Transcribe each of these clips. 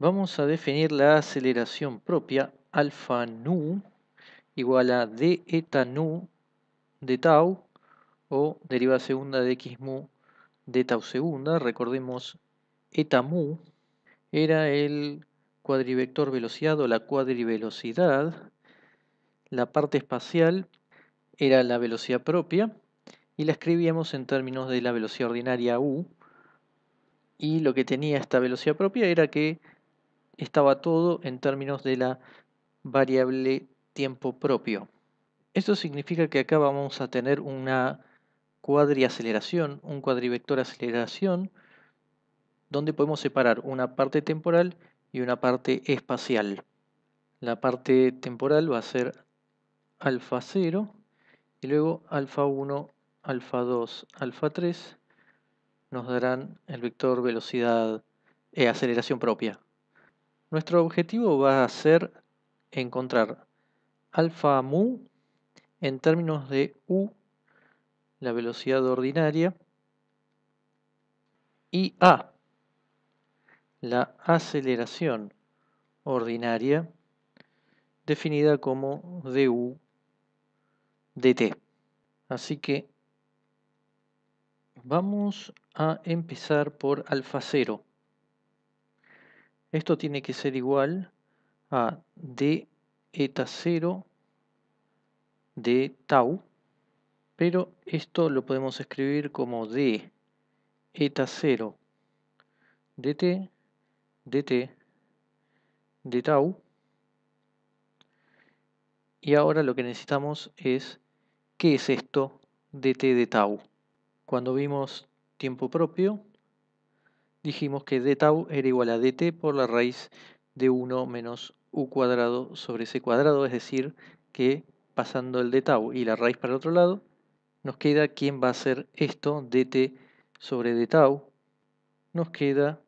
vamos a definir la aceleración propia alfa nu igual a d eta nu de tau o derivada segunda de x mu de tau segunda. Recordemos eta mu era el cuadrivector velocidad o la cuadrivelocidad. La parte espacial era la velocidad propia y la escribíamos en términos de la velocidad ordinaria u. Y lo que tenía esta velocidad propia era que estaba todo en términos de la variable tiempo propio. Esto significa que acá vamos a tener una cuadriaceleración, un cuadrivector aceleración, donde podemos separar una parte temporal y una parte espacial. La parte temporal va a ser alfa 0 y luego alfa 1, alfa 2, alfa 3 nos darán el vector velocidad e aceleración propia. Nuestro objetivo va a ser encontrar alfa mu en términos de u, la velocidad ordinaria, y a, la aceleración ordinaria, definida como du dt. Así que vamos a empezar por alfa cero. Esto tiene que ser igual a d eta 0 de tau, pero esto lo podemos escribir como d eta 0 dt dt de tau. Y ahora lo que necesitamos es qué es esto dt de tau. Cuando vimos tiempo propio, dijimos que d tau era igual a dt por la raíz de 1 menos u cuadrado sobre c cuadrado, es decir, que pasando el d tau y la raíz para el otro lado, nos queda quién va a ser esto, dt sobre d tau, nos queda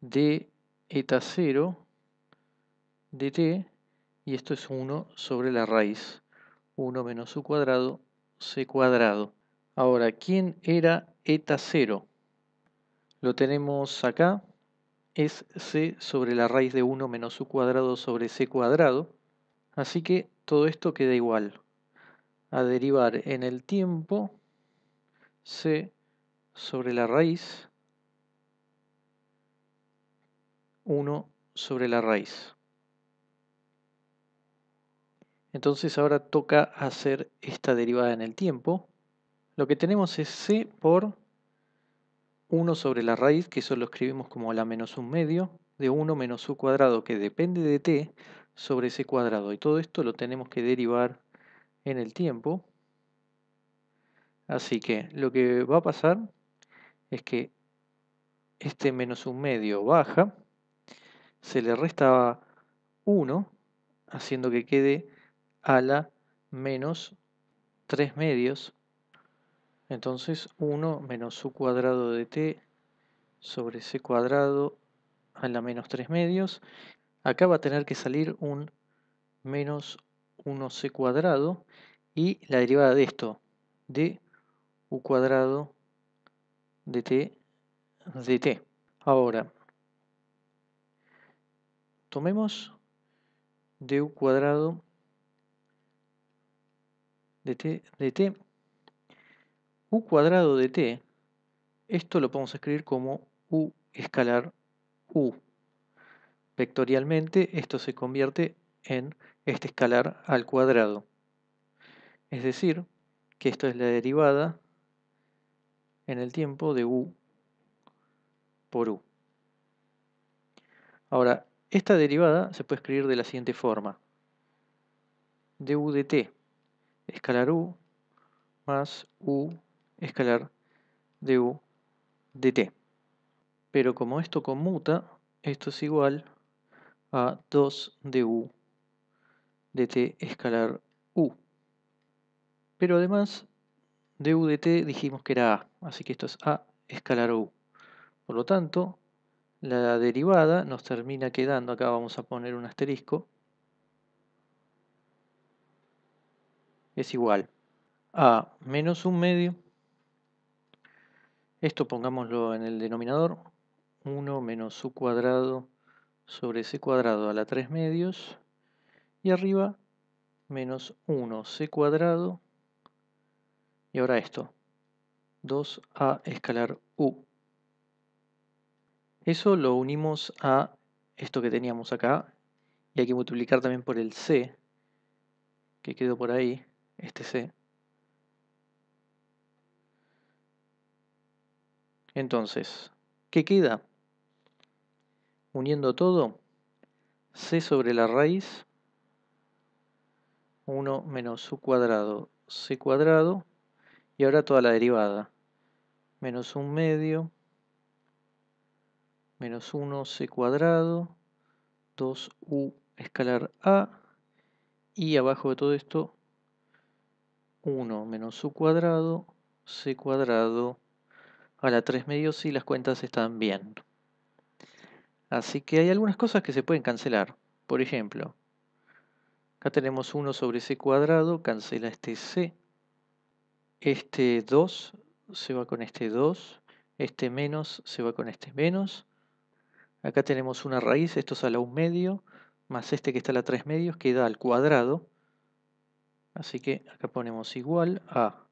d eta 0 dt, y esto es 1 sobre la raíz, 1 menos u cuadrado, c cuadrado. Ahora, ¿quién era eta 0? Lo tenemos acá, es c sobre la raíz de 1 menos u cuadrado sobre c cuadrado, así que todo esto queda igual. A derivar en el tiempo, c sobre la raíz 1 sobre la raíz. Entonces ahora toca hacer esta derivada en el tiempo. Lo que tenemos es C por 1 sobre la raíz, que eso lo escribimos como la menos un medio, de 1 menos u cuadrado, que depende de t, sobre ese cuadrado. Y todo esto lo tenemos que derivar en el tiempo. Así que lo que va a pasar es que este menos un medio baja, se le resta 1, haciendo que quede a la menos 3 medios entonces 1 menos u cuadrado de t sobre c cuadrado a la menos 3 medios. Acá va a tener que salir un menos 1c cuadrado y la derivada de esto, de u cuadrado de t de t. Ahora, tomemos du cuadrado de de t u cuadrado de t, esto lo podemos escribir como u escalar u. Vectorialmente esto se convierte en este escalar al cuadrado. Es decir, que esto es la derivada en el tiempo de u por u. Ahora, esta derivada se puede escribir de la siguiente forma. du de t, escalar u más u escalar de u de t. Pero como esto conmuta, esto es igual a 2 de u de t escalar u. Pero además, de u de t dijimos que era a, así que esto es a escalar u. Por lo tanto, la derivada nos termina quedando, acá vamos a poner un asterisco, es igual a menos un medio esto pongámoslo en el denominador 1 menos u cuadrado sobre c cuadrado a la 3 medios y arriba menos 1c cuadrado y ahora esto 2a escalar u eso lo unimos a esto que teníamos acá y hay que multiplicar también por el c que quedó por ahí este c Entonces, ¿qué queda? Uniendo todo, c sobre la raíz 1 menos u cuadrado c cuadrado y ahora toda la derivada menos un medio menos 1 c cuadrado 2u escalar a y abajo de todo esto 1 menos u cuadrado c cuadrado a la tres medios si las cuentas están bien. Así que hay algunas cosas que se pueden cancelar. Por ejemplo, acá tenemos 1 sobre c cuadrado, cancela este c. Este 2 se va con este 2. Este menos se va con este menos. Acá tenemos una raíz, esto es a la 1 medio, más este que está a la 3 medios, queda al cuadrado. Así que acá ponemos igual a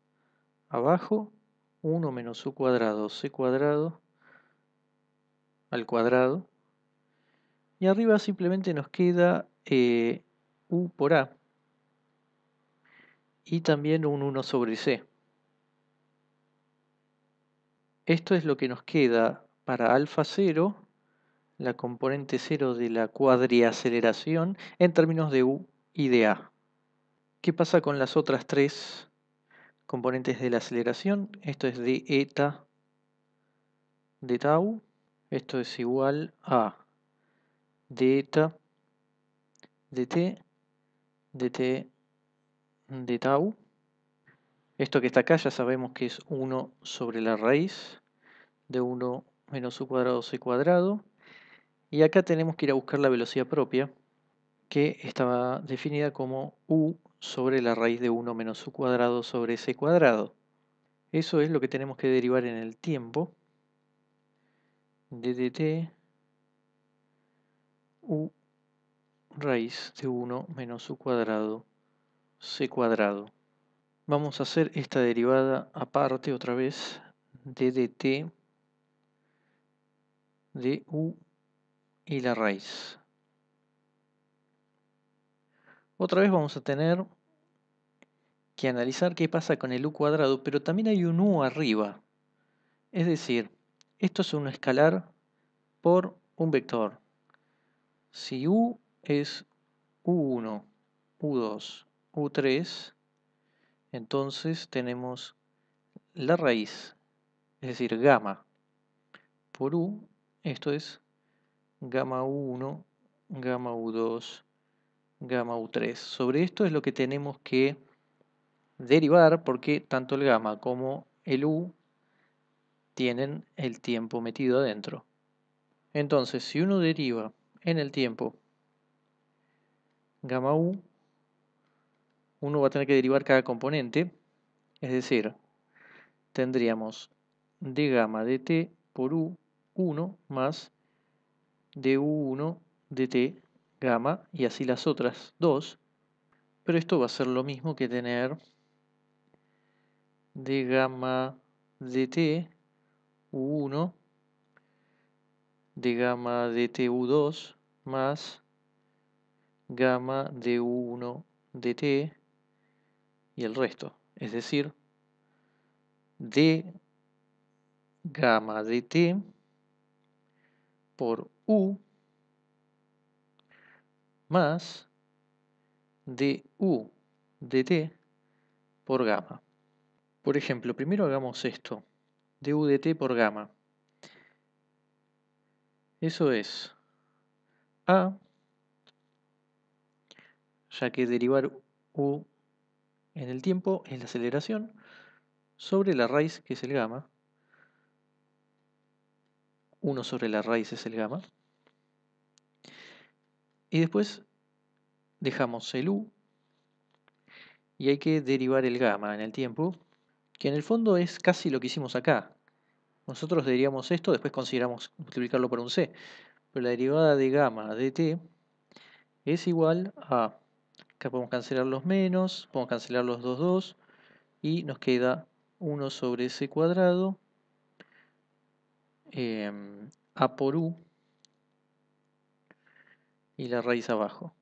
abajo 1 menos u cuadrado, c cuadrado al cuadrado. Y arriba simplemente nos queda eh, u por a y también un 1 sobre c. Esto es lo que nos queda para alfa 0, la componente 0 de la cuadriaceleración en términos de u y de a. ¿Qué pasa con las otras tres componentes de la aceleración, esto es de eta de tau, esto es igual a deta dt dt de tau. Esto que está acá ya sabemos que es 1 sobre la raíz de 1 menos u cuadrado c cuadrado. Y acá tenemos que ir a buscar la velocidad propia que estaba definida como u sobre la raíz de 1 menos u cuadrado sobre c cuadrado. Eso es lo que tenemos que derivar en el tiempo. ddt u raíz de 1 menos u cuadrado c cuadrado. Vamos a hacer esta derivada aparte otra vez. dt de u y la raíz. Otra vez vamos a tener que analizar qué pasa con el u cuadrado, pero también hay un u arriba. Es decir, esto es un escalar por un vector. Si u es u1, u2, u3, entonces tenemos la raíz, es decir, gamma por u, esto es gamma u1, gamma u2, gamma U3. Sobre esto es lo que tenemos que derivar porque tanto el gamma como el U tienen el tiempo metido adentro. Entonces, si uno deriva en el tiempo gamma U, uno va a tener que derivar cada componente, es decir, tendríamos d gamma dt por U1 más du1 dt gamma y así las otras dos. Pero esto va a ser lo mismo que tener de gamma dt u1 de gamma dt u2 más gamma de u1 dt y el resto. Es decir, d gamma dt por u más du de t por gamma. Por ejemplo, primero hagamos esto, du de t por gamma. Eso es a, ya que derivar u en el tiempo es la aceleración, sobre la raíz, que es el gamma. 1 sobre la raíz es el gamma. Y después dejamos el U y hay que derivar el gamma en el tiempo, que en el fondo es casi lo que hicimos acá. Nosotros derivamos esto, después consideramos multiplicarlo por un C. Pero la derivada de gamma de t es igual a... Acá podemos cancelar los menos, podemos cancelar los 2, 2, y nos queda 1 sobre C cuadrado, em, A por U, y la raíz abajo,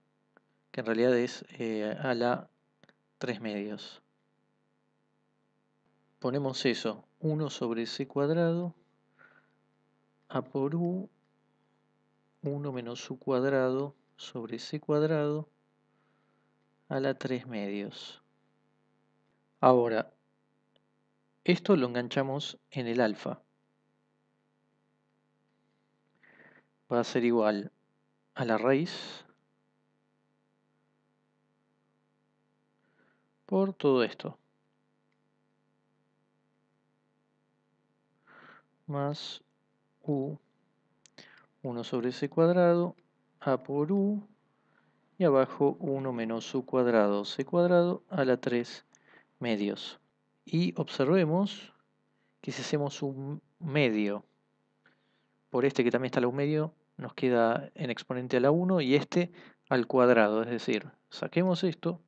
que en realidad es a la 3 medios. Ponemos eso, 1 sobre c cuadrado, a por u, 1 menos u cuadrado sobre c cuadrado, a la 3 medios. Ahora, esto lo enganchamos en el alfa. Va a ser igual a la raíz por todo esto. Más U 1 sobre c cuadrado, A por U, y abajo 1 menos U cuadrado, C cuadrado a la 3 medios. Y observemos que si hacemos un medio por este que también está a la medio, nos queda en exponente a la 1 y este al cuadrado, es decir, saquemos esto,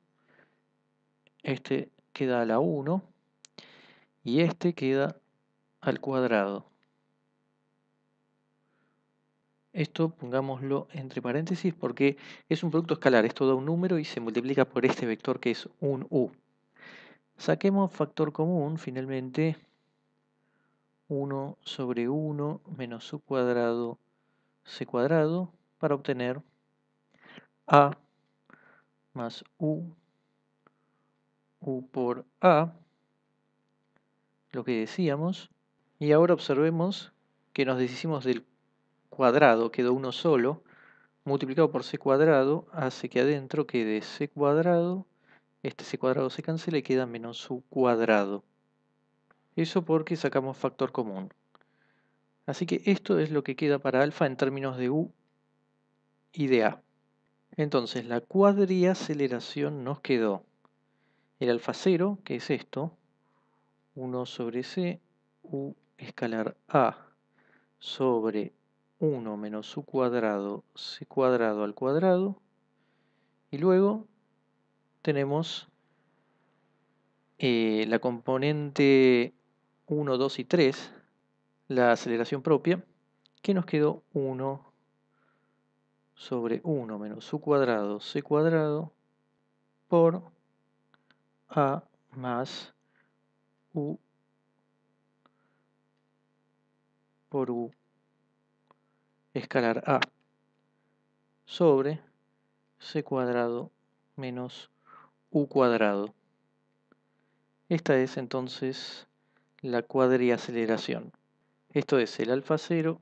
este queda a la 1 y este queda al cuadrado. Esto pongámoslo entre paréntesis porque es un producto escalar, esto da un número y se multiplica por este vector que es un u. Saquemos factor común, finalmente 1 sobre 1 menos u cuadrado c cuadrado para obtener a más u, u por a, lo que decíamos. Y ahora observemos que nos deshicimos del cuadrado, quedó uno solo, multiplicado por c cuadrado hace que adentro quede c cuadrado, este c cuadrado se cancela y queda menos u cuadrado. Eso porque sacamos factor común. Así que esto es lo que queda para alfa en términos de U y de A. Entonces, la cuadriaceleración nos quedó el alfa 0, que es esto, 1 sobre C, U escalar A sobre 1 menos U cuadrado, C cuadrado al cuadrado, y luego tenemos eh, la componente 1, 2 y 3, la aceleración propia, que nos quedó 1 sobre 1 menos u cuadrado c cuadrado por a más u por u escalar a sobre c cuadrado menos u cuadrado. Esta es entonces la cuadriaceleración. Esto es el alfa 0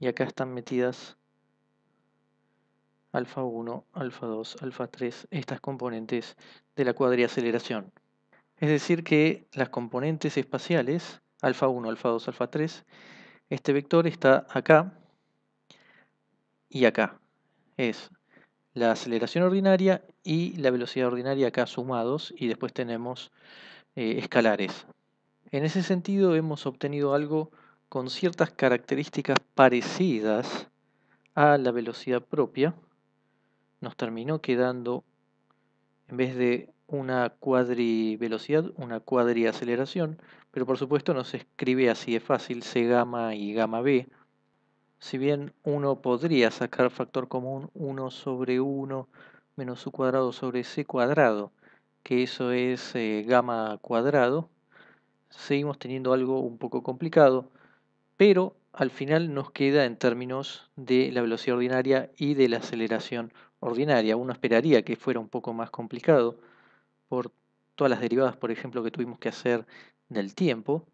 y acá están metidas alfa 1, alfa 2, alfa 3, estas componentes de la cuadriaceleración. Es decir que las componentes espaciales, alfa 1, alfa 2, alfa 3, este vector está acá y acá. Es la aceleración ordinaria y la velocidad ordinaria acá sumados y después tenemos eh, escalares. En ese sentido hemos obtenido algo con ciertas características parecidas a la velocidad propia, nos terminó quedando, en vez de una cuadrivelocidad, una cuadriaceleración, pero por supuesto no se escribe así de fácil C gamma y gamma B. Si bien uno podría sacar factor común 1 sobre 1 menos U cuadrado sobre C cuadrado, que eso es eh, gamma cuadrado, seguimos teniendo algo un poco complicado, pero al final nos queda en términos de la velocidad ordinaria y de la aceleración ordinaria. Uno esperaría que fuera un poco más complicado por todas las derivadas, por ejemplo, que tuvimos que hacer del tiempo,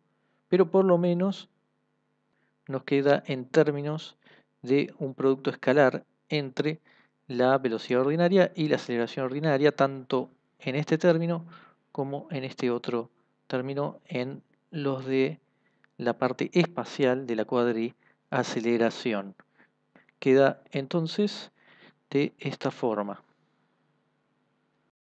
pero por lo menos nos queda en términos de un producto escalar entre la velocidad ordinaria y la aceleración ordinaria, tanto en este término como en este otro término, en los de la parte espacial de la cuadriaceleración. Queda entonces de esta forma.